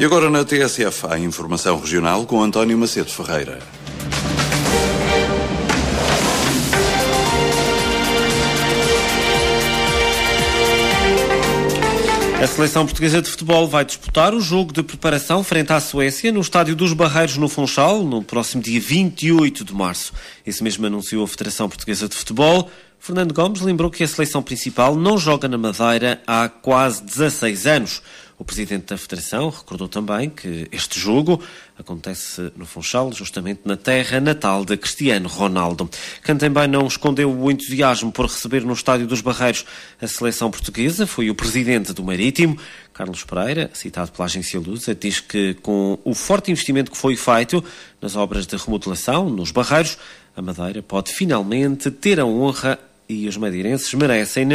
E agora na TSF, a informação regional com António Macedo Ferreira. A seleção portuguesa de futebol vai disputar o jogo de preparação frente à Suécia no estádio dos Barreiros no Funchal no próximo dia 28 de março. Esse mesmo anunciou a Federação Portuguesa de Futebol. Fernando Gomes lembrou que a seleção principal não joga na Madeira há quase 16 anos. O presidente da Federação recordou também que este jogo acontece no Funchal, justamente na terra natal de Cristiano Ronaldo. Quem também não escondeu o entusiasmo por receber no Estádio dos Barreiros a seleção portuguesa foi o presidente do Marítimo, Carlos Pereira, citado pela agência Lusa, diz que com o forte investimento que foi feito nas obras de remodelação nos Barreiros, a Madeira pode finalmente ter a honra e os madeirenses merecem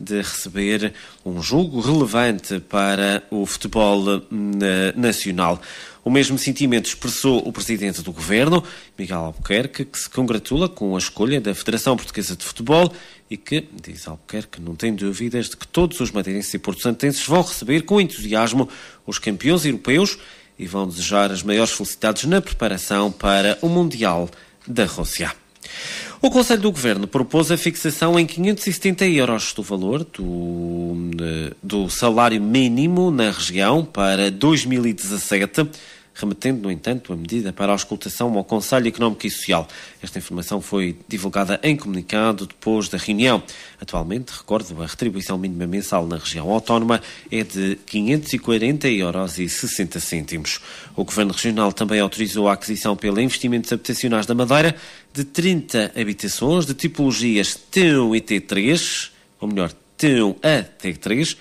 de receber um jogo relevante para o futebol eh, nacional. O mesmo sentimento expressou o presidente do governo, Miguel Albuquerque, que se congratula com a escolha da Federação Portuguesa de Futebol e que, diz Albuquerque, não tem dúvidas de que todos os madeirenses e porto-santenses vão receber com entusiasmo os campeões europeus e vão desejar as maiores felicidades na preparação para o Mundial da Rússia. O Conselho do Governo propôs a fixação em 570 euros do valor do, eh, do salário mínimo na região para 2017 remetendo, no entanto, a medida para a auscultação ao Conselho Económico e Social. Esta informação foi divulgada em comunicado depois da reunião. Atualmente, recordo, a retribuição mínima mensal na região autónoma é de 540 euros e 60 O Governo Regional também autorizou a aquisição pela Investimentos Habitacionais da Madeira de 30 habitações de tipologias T1 e T3, ou melhor, T1 a T3,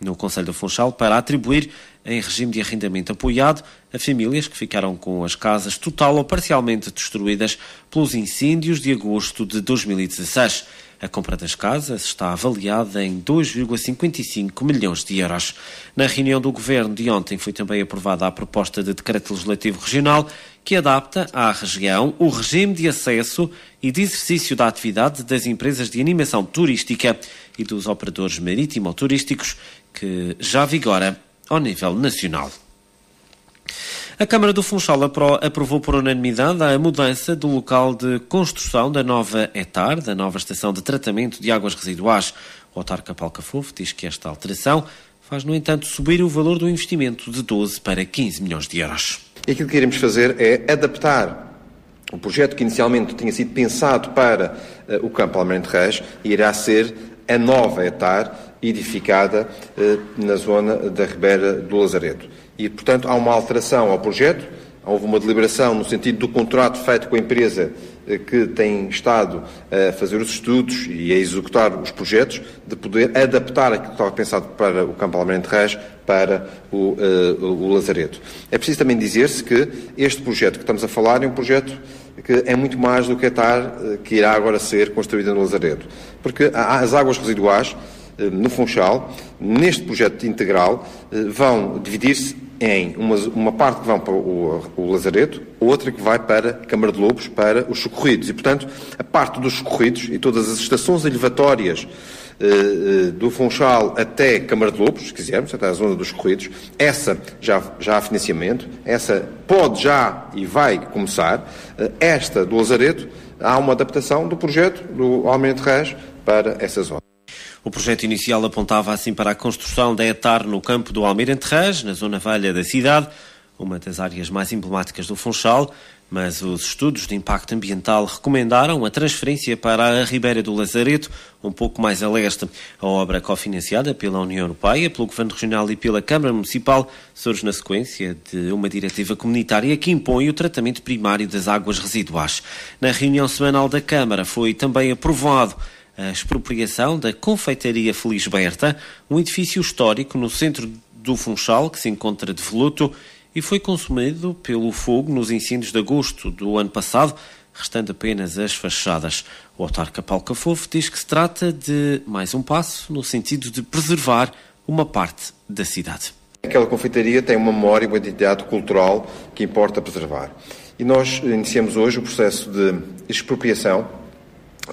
no Conselho do Funchal, para atribuir em regime de arrendamento apoiado a famílias que ficaram com as casas total ou parcialmente destruídas pelos incêndios de agosto de 2016. A compra das casas está avaliada em 2,55 milhões de euros. Na reunião do Governo de ontem foi também aprovada a proposta de decreto legislativo regional que adapta à região o regime de acesso e de exercício da atividade das empresas de animação turística e dos operadores marítimo-turísticos que já vigora ao nível nacional. A Câmara do Funchal aprovou por unanimidade a mudança do local de construção da nova ETAR, da nova Estação de Tratamento de Águas Residuais. O autarca Palcafofo diz que esta alteração faz, no entanto, subir o valor do investimento de 12 para 15 milhões de euros. aquilo que iremos fazer é adaptar o projeto que inicialmente tinha sido pensado para uh, o campo Almirante Reis irá ser a nova etar edificada uh, na zona da Ribeira do Lazareto. E, portanto, há uma alteração ao projeto, houve uma deliberação no sentido do contrato feito com a empresa eh, que tem estado eh, a fazer os estudos e a executar os projetos, de poder adaptar aquilo que estava pensado para o campo Almirante Reis para o, uh, o Lazareto. É preciso também dizer-se que este projeto que estamos a falar é um projeto que é muito mais do que a TAR que irá agora ser construída no Lazareto, porque as águas residuais no Funchal, neste projeto integral, vão dividir-se em uma, uma parte que vão para o, o Lazareto, outra que vai para Câmara de Lobos, para os socorridos. E, portanto, a parte dos socorridos e todas as estações elevatórias eh, eh do Funchal até Câmara de Lobos, se quisermos, até a zona dos socorridos, essa já, já há financiamento, essa pode já e vai começar. Eh, esta do Lazareto, há uma adaptação do projeto do Almirante Reis para essa zona. O projeto inicial apontava assim para a construção da etar no campo do Almirante Reis, na zona velha da cidade, uma das áreas mais emblemáticas do Funchal, mas os estudos de impacto ambiental recomendaram a transferência para a Ribeira do Lazareto, um pouco mais a leste. A obra, cofinanciada pela União Europeia, pelo Governo Regional e pela Câmara Municipal, surge na sequência de uma diretiva comunitária que impõe o tratamento primário das águas residuais. Na reunião semanal da Câmara foi também aprovado a expropriação da Confeitaria Berta, um edifício histórico no centro do Funchal, que se encontra de veluto, e foi consumido pelo fogo nos incêndios de agosto do ano passado, restando apenas as fachadas. O autarca Paulo Cafofo diz que se trata de mais um passo no sentido de preservar uma parte da cidade. Aquela confeitaria tem uma memória e uma identidade cultural que importa preservar. E nós iniciamos hoje o processo de expropriação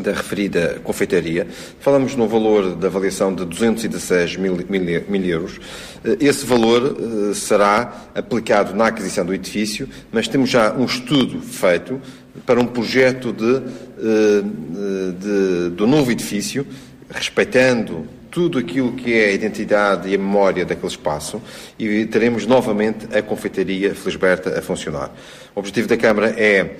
da referida confeitaria. Falamos num valor da avaliação de 216 mil, mil, mil, euros. Eh, esse valor eh, será aplicado na aquisição do edifício, mas temos já um estudo feito para um projeto eh, de, de, do novo edifício, respeitando tudo aquilo que é a identidade e a memória daquele espaço e teremos novamente a confeitaria Felisberta a funcionar. O objetivo da Câmara é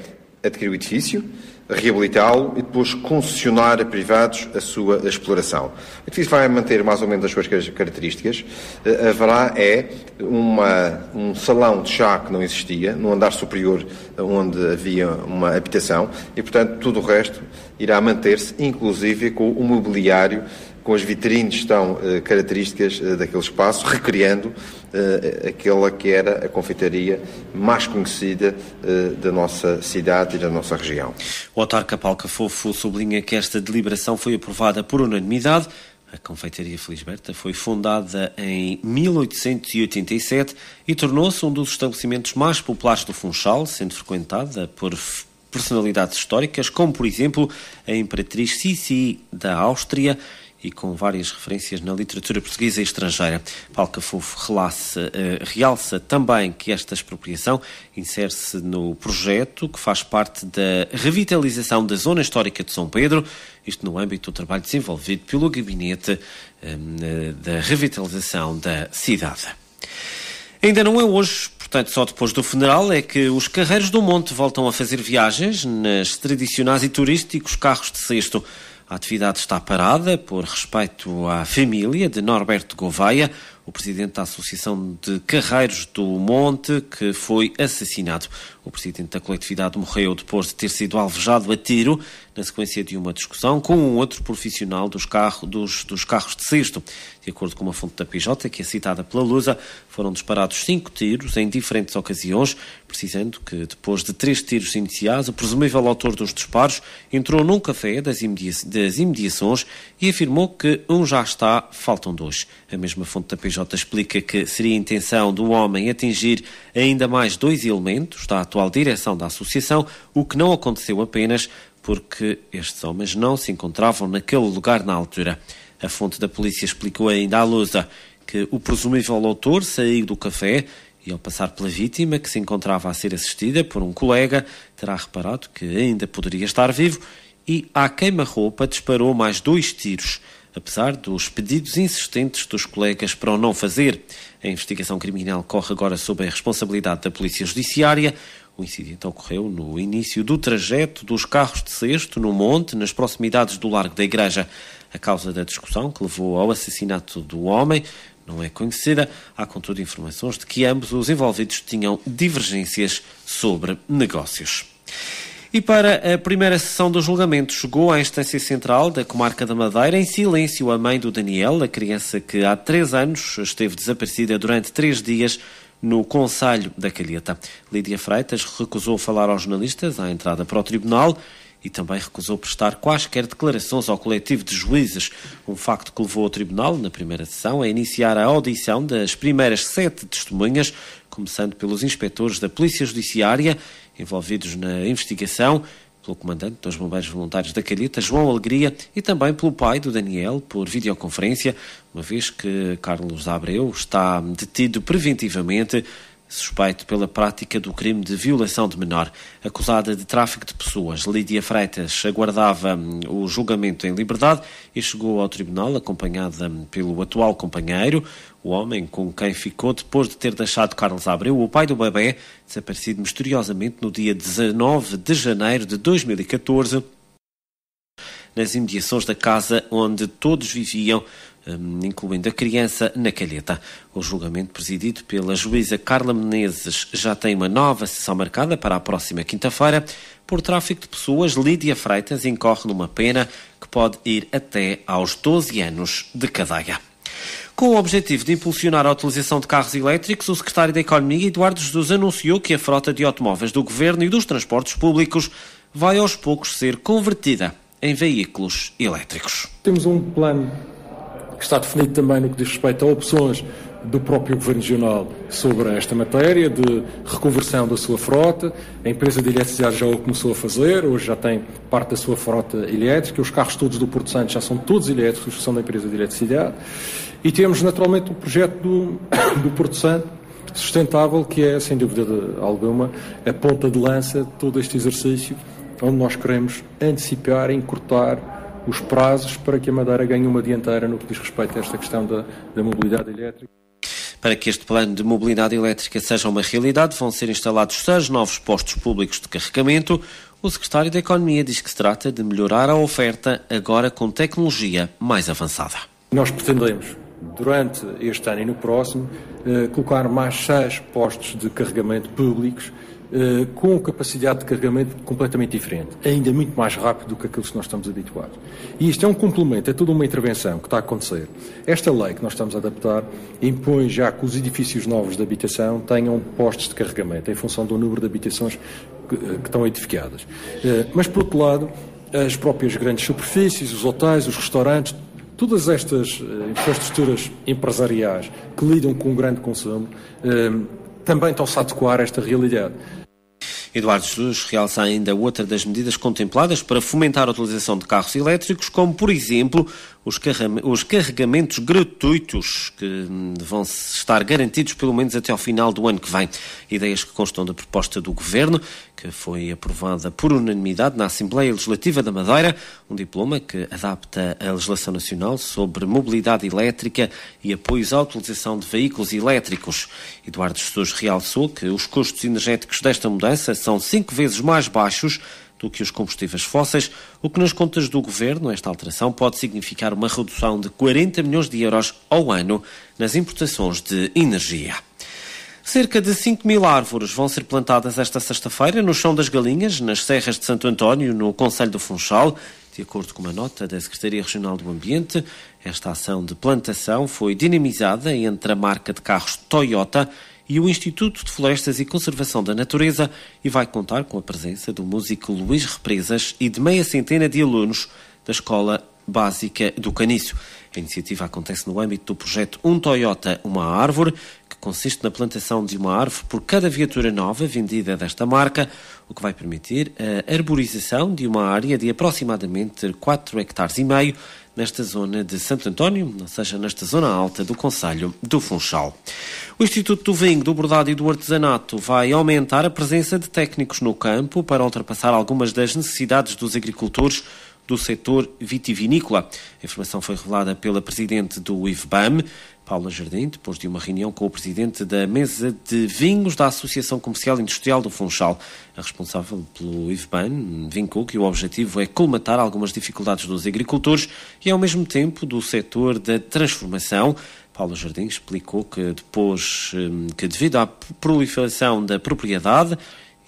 adquirir o edifício, reabilitá-lo e depois concessionar a privados a sua exploração. O edifício vai manter mais ou menos as suas características. Eh, haverá é uma, um salão de chá que não existia, no andar superior eh, onde havia uma habitação e, portanto, tudo o resto irá manter-se, inclusive com o mobiliário com as vitrines tão eh, características daquele espaço, recriando uh, aquela que era a confeitaria mais conhecida uh, da nossa cidade e da nossa região. O autarca Paulo Cafofo sublinha que esta deliberação foi aprovada por unanimidade. A Confeitaria Felisberta foi fundada em 1887 e tornou-se um dos estabelecimentos mais populares do Funchal, sendo frequentada por personalidades históricas, como por exemplo a Imperatriz Cici da Áustria e com várias referências na literatura portuguesa e estrangeira. Paulo Cafofo eh, realça também que esta expropriação insere-se no projeto que faz parte da revitalização da zona histórica de São Pedro, isto no âmbito do trabalho desenvolvido pelo Gabinete eh, da Revitalização da Cidade. Ainda não é hoje, portanto, só depois do funeral, é que os carreiros do Monte voltam a fazer viagens nas tradicionais e turísticos carros de cesto. A atividade está parada por respeito à família de Norberto Gouveia, o presidente da Associação de Carreiros do Monte, que foi assassinado. O presidente da coletividade morreu depois de ter sido alvejado a tiro na sequência de uma discussão com um outro profissional dos, carro, dos, dos carros de cesto. De acordo com uma fonte da PJ, que é citada pela Lusa, foram disparados cinco tiros em diferentes ocasiões, precisando que, depois de três tiros iniciais, o presumível autor dos disparos entrou num café das, das imediações e afirmou que um já está, faltam dois. A mesma fonte da PJ PJ explica que seria a intenção do homem atingir ainda mais dois elementos da atual direção da associação, o que não aconteceu apenas porque estes homens não se encontravam naquele lugar na altura. A fonte da polícia explicou ainda à Lusa que o presumível autor saiu do café e, ao passar pela vítima, que se encontrava a ser assistida por um colega, terá reparado que ainda poderia estar vivo e, à queima-roupa, disparou mais dois tiros apesar dos pedidos insistentes dos colegas para o não fazer. A investigação criminal corre agora sob a responsabilidade da Polícia Judiciária. O incidente ocorreu no início do trajeto dos carros de cesto no monte, nas proximidades do Largo da Igreja. A causa da discussão que levou ao assassinato do homem não é conhecida. Há, contudo, informações de que ambos os envolvidos tinham divergências sobre negócios. E para a primeira sessão do julgamento, chegou à instância central da Comarca da Madeira, em silêncio, a mãe do Daniel, a criança que há três anos esteve desaparecida durante três dias no Conselho da Calheta. Lídia Freitas recusou falar aos jornalistas à entrada para o tribunal e também recusou prestar quaisquer declarações ao coletivo de juízes, um facto que levou o tribunal, na primeira sessão, a iniciar a audição das primeiras sete testemunhas, começando pelos inspectores da Polícia Judiciária envolvidos na investigação, pelo comandante dos Bombeiros Voluntários da Calheta, João Alegria, e também pelo pai do Daniel, por videoconferência, uma vez que Carlos Abreu está detido preventivamente suspeito pela prática do crime de violação de menor. Acusada de tráfico de pessoas, Lídia Freitas aguardava hum, o julgamento em liberdade e chegou ao tribunal acompanhada hum, pelo atual companheiro, o homem com quem ficou depois de ter deixado Carlos Abreu, o pai do bebê, desaparecido misteriosamente no dia 19 de janeiro de 2014, nas imediações da casa onde todos viviam Hum, incluindo a criança na calheta. O julgamento presidido pela juíza Carla Menezes já tem uma nova sessão marcada para a próxima quinta-feira. Por tráfico de pessoas, Lídia Freitas incorre numa pena que pode ir até aos 12 anos de cadeia. Com o objetivo de impulsionar a utilização de carros elétricos, o secretário da Economia, Eduardo Jesus, anunciou que a frota de automóveis do governo e dos transportes públicos vai aos poucos ser convertida em veículos elétricos. Temos um plano que está definido também no que diz respeito a opções do próprio Governo Regional sobre esta matéria de reconversão da sua frota. A empresa de eletricidade já o começou a fazer, hoje já tem parte da sua frota elétrica. Os carros todos do Porto Santo já são todos elétricos, são da empresa de eletricidade. E temos naturalmente o projeto do, do Porto Santo sustentável, que é, sem dúvida alguma, a ponta de lança de todo este exercício, onde nós queremos antecipar, encurtar os prazos para que a Madeira ganhe uma dianteira no que diz respeito a esta questão da, da mobilidade elétrica. Para que este plano de mobilidade elétrica seja uma realidade, vão ser instalados seis novos postos públicos de carregamento. O secretário da Economia diz que se trata de melhorar a oferta, agora com tecnologia mais avançada. Nós pretendemos, durante este ano e no próximo, eh, colocar mais seis postos de carregamento públicos eh, com capacidade de carregamento completamente diferente, ainda muito mais rápido do que aquilo que nós estamos habituados. E isto é um complemento, é toda uma intervenção que está a acontecer. Esta lei que nós estamos a adaptar impõe já que os edifícios novos de habitação tenham postos de carregamento em função do número de habitações que, eh, que estão edificadas. Eh, mas, por outro lado, as próprias grandes superfícies, os hotéis, os restaurantes, todas estas infraestruturas empresariais que lidam com o grande consumo também estão-se a adequar a esta realidade. Eduardo Jesus realça ainda outra das medidas contempladas para fomentar a utilização de carros elétricos, como, por exemplo, os, os carregamentos gratuitos que vão estar garantidos pelo menos até ao final do ano que vem. Ideias que constam da proposta do Governo, que foi aprovada por unanimidade na Assembleia Legislativa da Madeira, um diploma que adapta a legislação nacional sobre mobilidade elétrica e apoios à utilização de veículos elétricos. Eduardo Jesus realçou que os custos energéticos desta mudança são cinco vezes mais baixos do que os combustíveis fósseis, o que nas contas do governo, esta alteração pode significar uma redução de 40 milhões de euros ao ano nas importações de energia. Cerca de 5 mil árvores vão ser plantadas esta sexta-feira no Chão das Galinhas, nas Serras de Santo António, no Conselho do Funchal. De acordo com uma nota da Secretaria Regional do Ambiente, esta ação de plantação foi dinamizada entre a marca de carros Toyota e o Instituto de Florestas e Conservação da Natureza e vai contar com a presença do músico Luís Represas e de meia centena de alunos da Escola Básica do Canício. A iniciativa acontece no âmbito do projeto Um Toyota, uma árvore, que consiste na plantação de uma árvore por cada viatura nova vendida desta marca, o que vai permitir a arborização de uma área de aproximadamente 4 hectares e meio nesta zona de Santo António, ou seja, nesta zona alta do Conselho do Funchal. O Instituto do Vinho, do Bordado e do Artesanato vai aumentar a presença de técnicos no campo para ultrapassar algumas das necessidades dos agricultores do setor vitivinícola. A informação foi revelada pela presidente do IFBAM, Paula Jardim, depois de uma reunião com o presidente da mesa de vinhos da Associação Comercial e Industrial do Funchal. A responsável pelo IVBAM vincou que o objetivo é colmatar algumas dificuldades dos agricultores e, ao mesmo tempo, do setor da transformação. Paula Jardim explicou que, depois hum, que, devido à proliferação da propriedade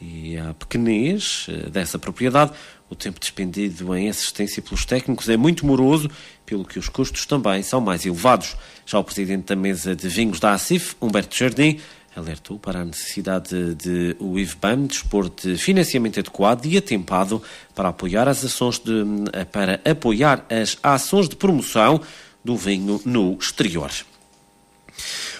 e à pequenez eh, dessa propriedade, o tempo despendido em assistência pelos técnicos é muito moroso, pelo que os custos também são mais elevados. Já o presidente da mesa de vinhos da ACIF, Humberto Jardim, alertou para a necessidade de o IVBAM dispor de financiamento adequado e atempado para apoiar as ações de, para apoiar as ações de promoção do vinho no exterior.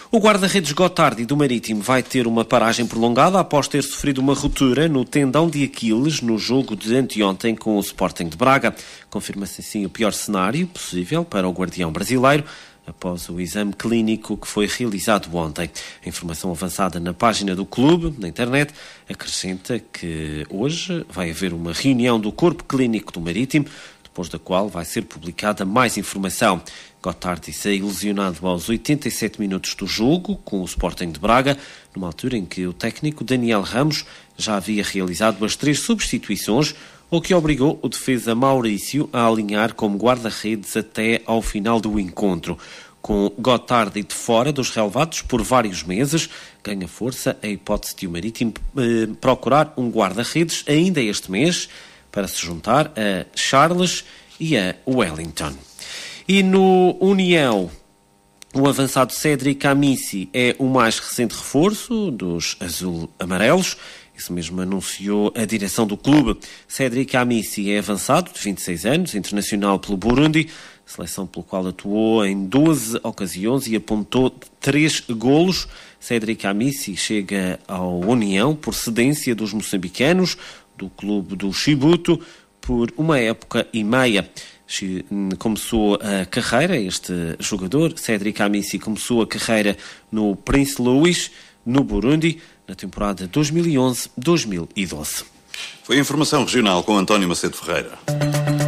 O guarda-redes Gotardi do Marítimo vai ter uma paragem prolongada após ter sofrido uma ruptura no tendão de Aquiles no jogo de anteontem com o Sporting de Braga. Confirma-se assim o pior cenário possível para o guardião brasileiro após o exame clínico que foi realizado ontem. A informação avançada na página do clube, na internet, acrescenta que hoje vai haver uma reunião do Corpo Clínico do Marítimo, depois da qual vai ser publicada mais informação. Gotardi saiu é ilusionado aos 87 minutos do jogo com o Sporting de Braga, numa altura em que o técnico Daniel Ramos já havia realizado as três substituições, o que obrigou o defesa Maurício a alinhar como guarda-redes até ao final do encontro. Com Gotardi de fora dos relevados por vários meses, ganha força a hipótese de o Marítimo eh, procurar um guarda-redes ainda este mês para se juntar a Charles e a Wellington. E no União, o avançado Cédric Amici é o mais recente reforço dos azul-amarelos. Isso mesmo anunciou a direção do clube. Cédric Amici é avançado, de 26 anos, internacional pelo Burundi, seleção pelo qual atuou em 12 ocasiões e apontou 3 golos. Cédric Amici chega ao União por cedência dos moçambicanos, do clube do Chibuto, por uma época e meia. Hum, começou a carreira, este jogador, Cédric Amici, começou a carreira no Prince Louis, no Burundi, na temporada 2011-2012. Foi a informação regional com António Macedo Ferreira.